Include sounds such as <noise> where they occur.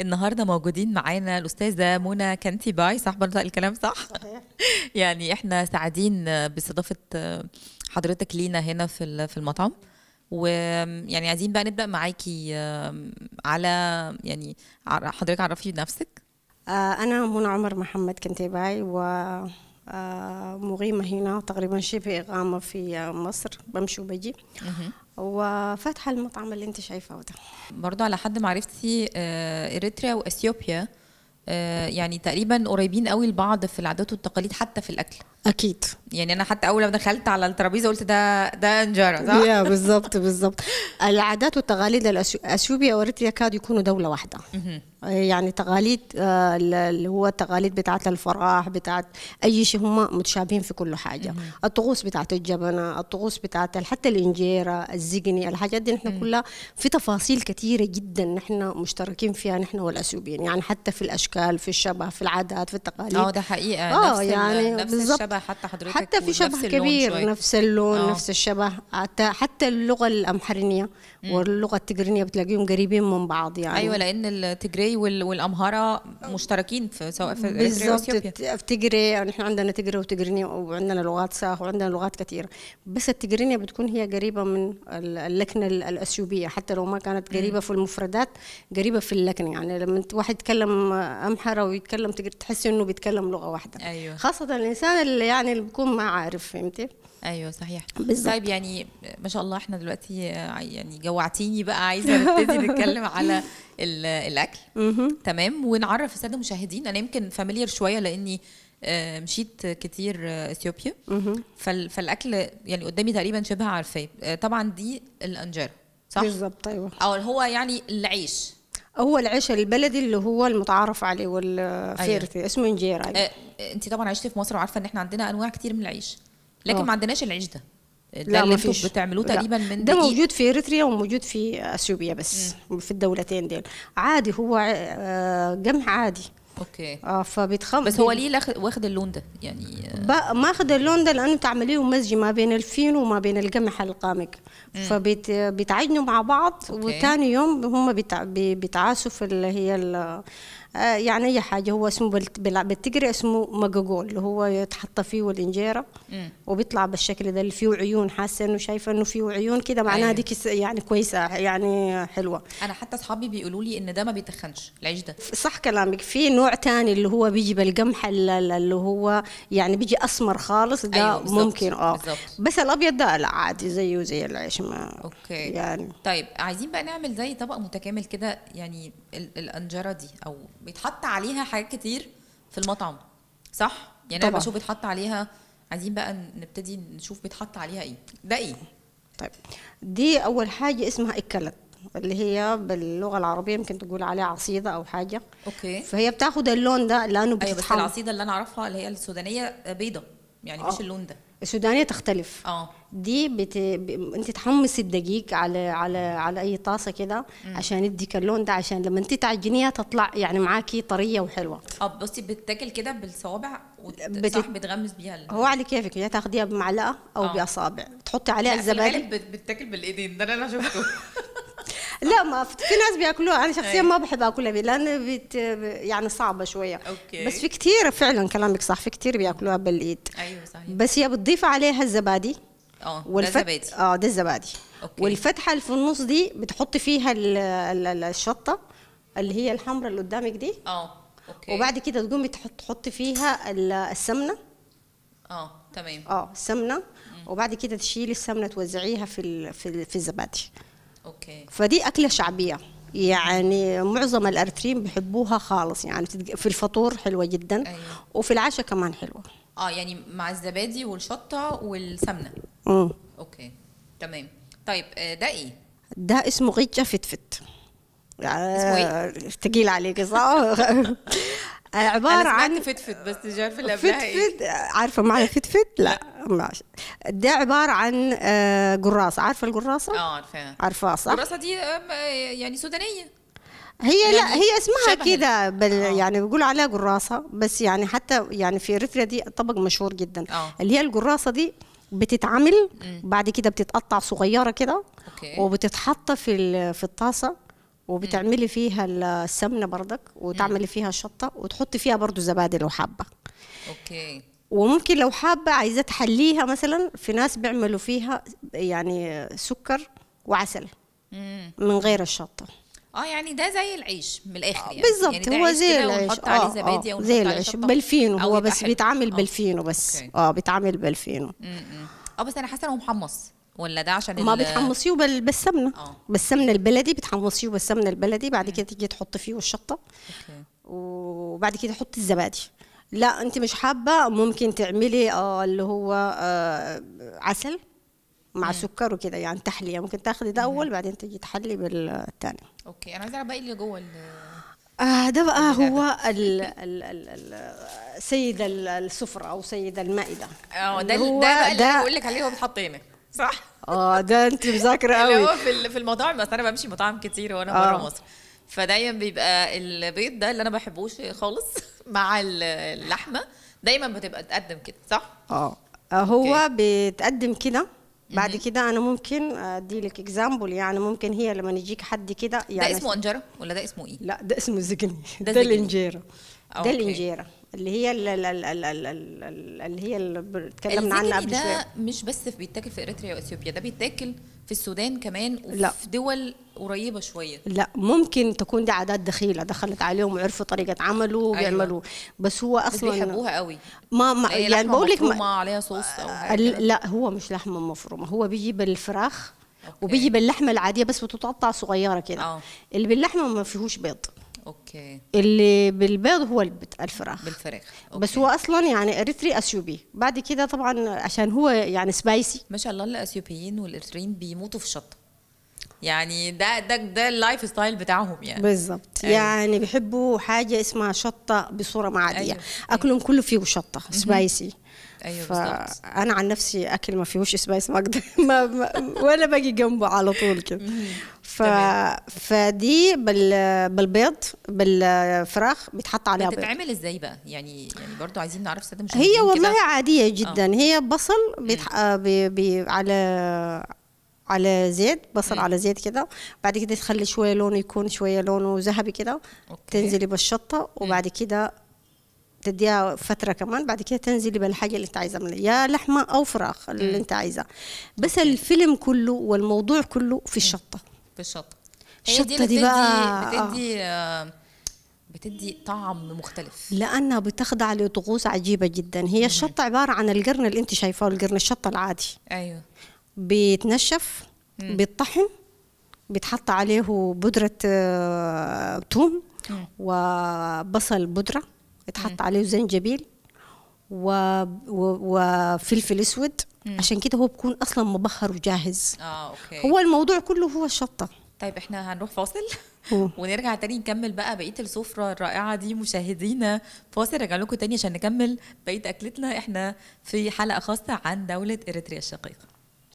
النهارده موجودين معانا الاستاذه منى باي صح بنطق الكلام صح؟ صحيح <laughs> يعني احنا سعيدين باستضافه حضرتك لينا هنا في في المطعم ويعني عايزين بقى نبدا معاكي على يعني حضرتك عرفي نفسك آه، انا منى عمر محمد باي و آه، مقيمة هنا تقريبا شبه إقامة في مصر بمشي وبجي وفتح المطعم اللي انت شايفاه ده برضه على حد معرفتي آه، اريتريا واثيوبيا آه، يعني تقريبا قريبين قوي لبعض في العادات والتقاليد حتى في الاكل اكيد يعني انا حتى اول ما دخلت على الترابيزه قلت ده ده انجاره صح؟ يا <laughs> بالظبط بالظبط العادات والتقاليد الاثيوبيا وريت كاد يكونوا دوله واحده آه، يعني تقاليد آه، اللي هو التقاليد بتاعت الفرح بتاعت اي شيء هم متشابهين في كل حاجه الطقوس بتاعت الجبنه الطقوس بتاعت حتى الانجيره الزقني الحاجات دي نحن كلها في تفاصيل كثيره جدا نحن مشتركين فيها نحن والاثيوبيين يعني حتى في الاشكال في الشبه في العادات في التقاليد اه ده حقيقه اه يعني الشبه شبه حتى حضرتك حتى في شبه نفس كبير نفس اللون أوه. نفس الشبه حتى حتى اللغه الامحرنيه واللغه التجرينيه بتلاقيهم قريبين من بعض يعني ايوه لان التجري والامهره مشتركين في سواء في بالظبط في تجري نحن عندنا تجري وتجرينية وعندنا لغات ساخ وعندنا لغات كثيره بس التجرينيه بتكون هي قريبه من اللكنه الاثيوبيه حتى لو ما كانت قريبه في المفردات قريبه في اللكنه يعني لما واحد يتكلم امحره ويتكلم تحس انه بيتكلم لغه واحده أيوة. خاصه الانسان اللي يعني اللي بكون ما عارف فهمتي ايوه صحيح بالزبط. طيب يعني ما شاء الله احنا دلوقتي آه، يعني جوعتيني بقى عايزه نبتدي <laughs> نتكلم على الاكل تمام ونعرف الساده المشاهدين انا يمكن فاميليار شويه لاني آه، مشيت كتير آه، اثيوبيا فالاكل يعني قدامي تقريبا شبه عارفاه طبعا دي الانجار صح بالظبط ايوه او هو يعني العيش هو العيش البلدي اللي هو المتعارف عليه والفيرتي أيوة. اسمه انجيرا أيوة. أه, آه، انت طبعا عشتي في مصر وعارفه ان احنا عندنا انواع كتير من العيش لكن أوه. ما عندناش العيش ده ده اللي انتوا بتعملوه تقريبا من ده دقيق. موجود في اريتريا وموجود في اثيوبيا بس م. في الدولتين دول عادي هو قمح آه، عادي اوكي اه فبيتخبط بس هو ليه واخد اللون ده يعني ما آه. ماخد اللون ده لانه بتعمليه مزج ما بين الفين وما بين القمح القامق فبت... مع بعض أوكي. وتاني يوم هم بتعاسوا في اللي هي آه، يعني اي حاجه هو اسمه بالتقري اسمه مقاقول اللي هو يتحط فيه الانجيره وبيطلع بالشكل ده اللي فيه عيون حاسه انه شايفه انه فيه عيون كده معناها أيوه. دي ديك يعني كويسه يعني حلوه انا حتى اصحابي بيقولوا لي ان ده ما بيتخنش العيش ده صح كلامك في نوع تاني اللي هو بيجي بالقمح اللي هو يعني بيجي اسمر خالص ده أيوة ممكن اه بس الابيض ده لا عادي زيه زي العيش ما اوكي يعني طيب عايزين بقى نعمل زي طبق متكامل كده يعني الانجره دي او بيتحط عليها حاجات كتير في المطعم صح يعني طبعا. انا بشوف بيتحط عليها عايزين بقى نبتدي نشوف بيتحط عليها ايه ده ايه طيب دي اول حاجه اسمها الكلت اللي هي باللغه العربيه يمكن تقول عليها عصيده او حاجه اوكي فهي بتاخد اللون ده لانه بتتحط ايوه بس العصيده اللي انا اعرفها اللي هي السودانيه بيضه يعني أوه. مش آه. اللون ده السودانيه تختلف اه دي بت... ب... انت تحمصي الدقيق على على على اي طاسه كده عشان يديك اللون ده عشان لما انت تعجنيها تطلع يعني معاكي طريه وحلوه اه بصي بتاكل كده بالصوابع وت... بت... صح بتغمس بيها اللي. هو على كيفك يا تاخديها بمعلقه او أوه. باصابع تحطي عليها الزبادي بتاكل بالايدين ده انا شفته <laughs> لا ما في ناس بياكلوها انا شخصيا إيه. ما بحب اكلها لان بيت يعني صعبه شويه أوكي. بس في كثير فعلا كلامك صح في كثير بياكلوها بالايد ايوه صحيح بس هي بتضيف عليها الزبادي اه والفت... الزبادي اه ده الزبادي أوكي. والفتحه اللي في النص دي بتحط فيها الـ الـ الشطه اللي هي الحمراء اللي قدامك دي اه اوكي وبعد كده تقومي تحط تحطي فيها السمنه اه تمام اه السمنه وبعد كده تشيلي السمنه توزعيها في في, في الزبادي اوكي فدي اكله شعبيه يعني معظم الارتريين بيحبوها خالص يعني في الفطور حلوه جدا أيوة. وفي العشاء كمان حلوه اه يعني مع الزبادي والشطه والسمنه امم اوكي تمام طيب آه، ده ايه ده اسمه غيتشا فتفت آه، اسمه ايه؟ تقيل عليك صح <laughs> عبارة أنا عن فتفت بس مش عارفة اللي إيه. فتفت عارفة معنى فتفت؟ لا ماشي ده عبارة عن قراصة آه، عارفة القراصة؟ اه عارفاها عارفة صح؟ القراصة دي آه، آه، يعني سودانية هي يعني لا هي اسمها كده بل يعني بيقول عليها قراصه بس يعني حتى يعني في اريتريا دي طبق مشهور جدا أوه. اللي هي القراصه دي بتتعمل بعد كده بتتقطع صغيره كده وبتتحط في في الطاسه وبتعملي فيها السمنه برضك وتعملي فيها الشطه وتحطي فيها برضو زبادي لو حابه اوكي وممكن لو حابه عايزه تحليها مثلا في ناس بيعملوا فيها يعني سكر وعسل مم. من غير الشطه اه يعني ده زي العيش من الاخر آه، يعني بالظبط يعني هو زي العيش اه, آه، عليه زبادي آه زي العيش بالفينو هو بس بيتعمل بالفينو بس اه بيتعمل بالفينو اه بس انا حاسه انه محمص ولا ده عشان ما بتحمصيه بالسمنه آه. بالسمنه البلدي بتحمصيه بالسمنه البلدي بعد كده تيجي تحط فيه الشطه أوكي. وبعد كده تحطي الزبادي لا انت مش حابه ممكن تعملي آه اللي هو آه عسل مع مم. سكر وكده يعني تحليه ممكن تاخدي ده اول بعدين تيجي تحلي بالثاني اوكي انا عايزه اعرف باقي إيه اللي جوه آه ده بقى هو ال ال ال الـ سيد السفره او سيد المائده اه ده ده اللي بقول لك عليه هو بيتحط هنا صح اه ده انت مذاكره قوي هو في في المطاعم بس انا بمشي مطاعم كتير وانا آه. بره مصر فدايما بيبقى البيض ده اللي انا ما بحبوش خالص <laughs> مع اللحمه دايما بتبقى تقدم كده صح اه, آه، هو okay. بيتقدم كده بعد كده انا ممكن ادي لك اكزامبل يعني ممكن هي لما يجيك حد كده يعني ده اسمه انجره ولا ده اسمه ايه؟ لا ده اسمه زجني ده, ده الانجيره ده الانجيره اللي هي اللي هي اللي اتكلمنا عنها قبل شويه مش بس بيتاكل في اريتريا واثيوبيا ده بيتاكل في السودان كمان وفي لا. دول قريبه شويه لا ممكن تكون دي عادات دخيله دخلت عليهم وعرفوا طريقه عمله أيوة. وبيعملوه أيوة. بس هو اصلا بس بيحبوها قوي ما, ما يعني بقول لك ما عليها صوص او آه، حاجة لا هو مش لحمه مفرومه هو بيجيب الفراخ وبيجيب اللحمه العاديه بس بتتقطع صغيره كده آه. اللي باللحمه ما فيهوش بيض اوكي اللي بالبيض هو الفراخ بالفراخ أوكي. بس هو اصلا يعني اريتري اثيوبي بعد كده طبعا عشان هو يعني سبايسي ما شاء الله الاثيوبيين والاريتريين بيموتوا في الشطه يعني ده ده ده اللايف ستايل بتاعهم يعني بالظبط أيوه. يعني بيحبوا حاجه اسمها شطه بصوره معاديه أيوه. أيوة. اكلهم كله فيه شطه سبايسي ايوه بالظبط انا عن نفسي اكل ما فيهوش سبايس ما اقدر <laughs> ما ولا باجي جنبه على طول كده ف... فدي بال... بالبيض بالفراخ بيتحط عليها بيض بتتعمل ازاي بقى يعني يعني برضو عايزين نعرف ساده مش هي والله عاديه جدا آه. هي بصل بيتح... آه، بي... بي... على على زيت بصل على زيت كده بعد كده تخلي شويه لونه يكون شويه لونه ذهبي كده تنزلي بالشطه وبعد كده تديها فتره كمان بعد كده تنزلي بالحاجه اللي انت عايزه منها يا لحمه او فراخ اللي انت عايزاه بس الفيلم كله والموضوع كله في الشطه في الشطه الشطه دي, بقى بتدي آه. آه، بتدي طعم مختلف لانها بتخضع لطقوس عجيبه جدا هي الشطه عباره عن القرن اللي انت شايفاه القرن الشطه العادي ايوه بيتنشف بيتطحن بيتحط عليه بودرة آه، توم وبصل بودرة يتحط عليه زنجبيل وفلفل اسود عشان كده هو بيكون اصلا مبخر وجاهز اه اوكي هو الموضوع كله هو الشطه طيب احنا هنروح فاصل <laughs> ونرجع تاني نكمل بقى بقيه السفره الرائعه دي مشاهدينا فاصل رجع لكم تاني عشان نكمل بقيه اكلتنا احنا في حلقه خاصه عن دوله اريتريا الشقيقه